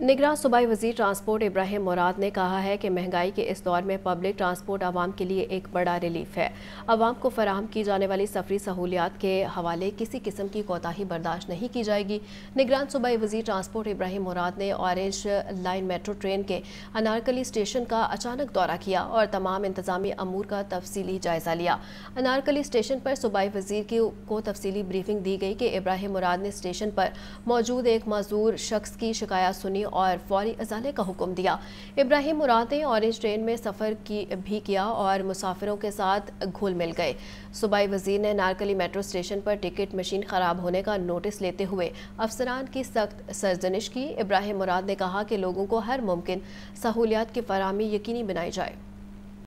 निगरान सूबाई वजीर ट्रांसपोर्ट इब्राहिम मुराद ने कहा है कि महंगाई के इस दौर में पब्लिक ट्रांसपोर्ट आवाम के लिए एक बड़ा रिलीफ है आवाम को फराहम की जाने वाली सफरी सहूलियात के हवाले किसी किस्म की कोताही बर्दाश्त नहीं की जाएगी निगरान सूबाई वजीर ट्रांसपोर्ट इब्राहिम मुराद ने ऑरेंज लाइन मेट्रो ट्रेन के अनारकली स्टेशन का अचानक दौरा किया और तमाम इंतजामी अमूर का तफसली जायजा लिया अनारकली स्टेशन पर सूबाई वजीर की को तफसीली ब्रीफिंग दी गई कि इब्राहिम मुराद ने स्टेशन पर मौजूद एक मजदूर शख्स की शिकायत सुनी करने और फौरी अजाले का हुक्म दिया इब्राहिम मुराद ने ऑरेंज ट्रेन में सफ़र की भी किया और मुसाफिरों के साथ घुल मिल गए सूबाई वजीर ने नारकली मेट्रो स्टेशन पर टिकट मशीन ख़राब होने का नोटिस लेते हुए अफसरान की सख्त सरजनिश की इब्राहिम मुराद ने कहा कि लोगों को हर मुमकिन सहूलियात की फरहमी यकीनी बनाई जाए